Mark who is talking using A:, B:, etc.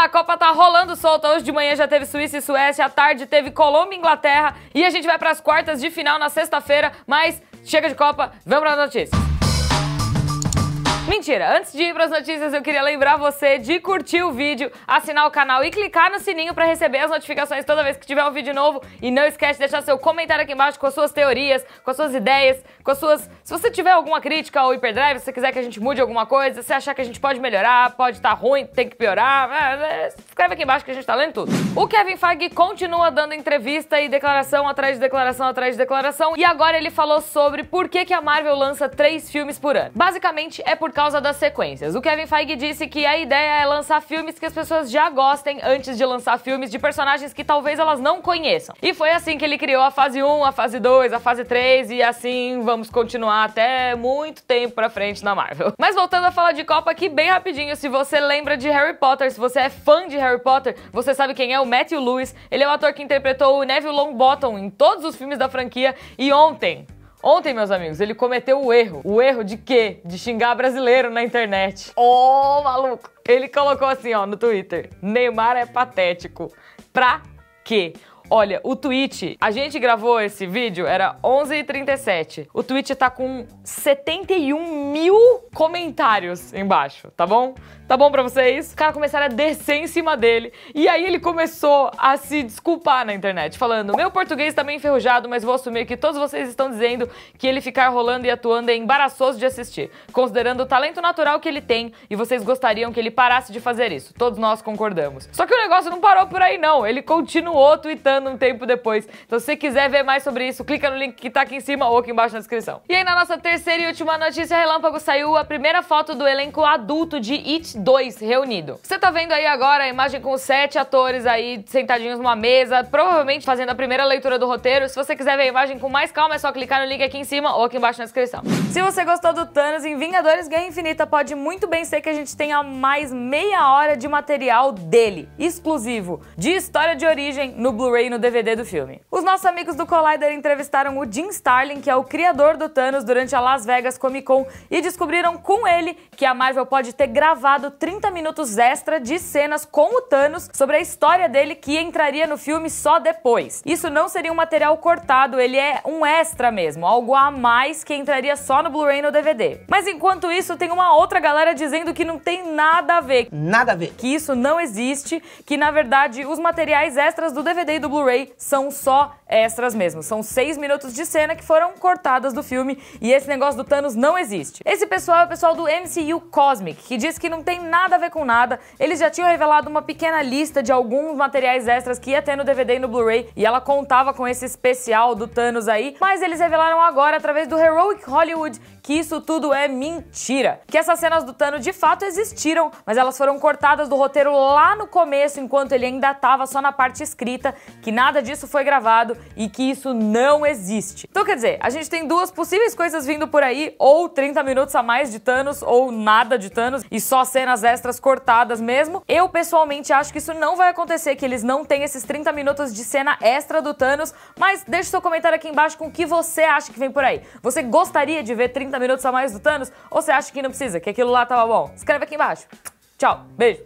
A: A Copa tá rolando solta. Hoje de manhã já teve Suíça e Suécia, à tarde teve Colômbia e Inglaterra. E a gente vai para as quartas de final na sexta-feira. Mas chega de Copa, vamos para as notícias. Mentira, antes de ir para as notícias, eu queria lembrar você de curtir o vídeo, assinar o canal e clicar no sininho para receber as notificações toda vez que tiver um vídeo novo. E não esquece de deixar seu comentário aqui embaixo com as suas teorias, com as suas ideias, com as suas. Se você tiver alguma crítica ou hiperdrive, se você quiser que a gente mude alguma coisa, se achar que a gente pode melhorar, pode estar tá ruim, tem que piorar, é, é, escreve aqui embaixo que a gente tá lendo tudo. O Kevin Feige continua dando entrevista e declaração atrás de declaração atrás de declaração. E agora ele falou sobre por que, que a Marvel lança três filmes por ano. Basicamente é por causa causa das sequências. O Kevin Feige disse que a ideia é lançar filmes que as pessoas já gostem antes de lançar filmes de personagens que talvez elas não conheçam. E foi assim que ele criou a fase 1, a fase 2, a fase 3 e assim vamos continuar até muito tempo pra frente na Marvel. Mas voltando a falar de Copa aqui bem rapidinho, se você lembra de Harry Potter, se você é fã de Harry Potter, você sabe quem é o Matthew Lewis. Ele é o ator que interpretou o Neville Longbottom em todos os filmes da franquia e ontem Ontem, meus amigos, ele cometeu o erro. O erro de quê? De xingar brasileiro na internet. Ô, oh, maluco! Ele colocou assim, ó, no Twitter: Neymar é patético. Pra quê? Olha, o tweet, a gente gravou esse vídeo, era 11h37. O tweet tá com 71 mil comentários embaixo, tá bom? Tá bom pra vocês? Os cara começaram a descer em cima dele. E aí ele começou a se desculpar na internet, falando: Meu português tá meio enferrujado, mas vou assumir que todos vocês estão dizendo que ele ficar rolando e atuando é embaraçoso de assistir, considerando o talento natural que ele tem e vocês gostariam que ele parasse de fazer isso. Todos nós concordamos. Só que o negócio não parou por aí, não. Ele continuou tweetando um tempo depois. Então se você quiser ver mais sobre isso, clica no link que tá aqui em cima ou aqui embaixo na descrição. E aí na nossa terceira e última notícia relâmpago saiu a primeira foto do elenco adulto de It 2 reunido. Você tá vendo aí agora a imagem com sete atores aí sentadinhos numa mesa, provavelmente fazendo a primeira leitura do roteiro. Se você quiser ver a imagem com mais calma, é só clicar no link aqui em cima ou aqui embaixo na descrição. Se você gostou do Thanos em Vingadores Guerra Infinita, pode muito bem ser que a gente tenha mais meia hora de material dele, exclusivo, de história de origem no Blu-ray no DVD do filme. Os nossos amigos do Collider entrevistaram o Jim Starling, que é o criador do Thanos durante a Las Vegas Comic Con, e descobriram com ele que a Marvel pode ter gravado 30 minutos extra de cenas com o Thanos sobre a história dele que entraria no filme só depois. Isso não seria um material cortado, ele é um extra mesmo, algo a mais que entraria só no Blu-ray no DVD. Mas enquanto isso, tem uma outra galera dizendo que não tem nada a ver. Nada a ver. Que isso não existe, que na verdade os materiais extras do DVD e do Blu-ray são só extras mesmo. São seis minutos de cena que foram cortadas do filme e esse negócio do Thanos não existe. Esse pessoal é o pessoal do MCU Cosmic, que diz que não tem nada a ver com nada. Eles já tinham revelado uma pequena lista de alguns materiais extras que ia ter no DVD e no Blu-ray e ela contava com esse especial do Thanos aí, mas eles revelaram agora através do Heroic Hollywood que isso tudo é mentira. Que essas cenas do Thanos de fato existiram, mas elas foram cortadas do roteiro lá no começo enquanto ele ainda estava só na parte escrita que nada disso foi gravado e que isso não existe. Então, quer dizer, a gente tem duas possíveis coisas vindo por aí, ou 30 minutos a mais de Thanos, ou nada de Thanos, e só cenas extras cortadas mesmo. Eu, pessoalmente, acho que isso não vai acontecer, que eles não têm esses 30 minutos de cena extra do Thanos, mas deixe seu comentário aqui embaixo com o que você acha que vem por aí. Você gostaria de ver 30 minutos a mais do Thanos, ou você acha que não precisa, que aquilo lá tava bom? Escreve aqui embaixo. Tchau, beijo!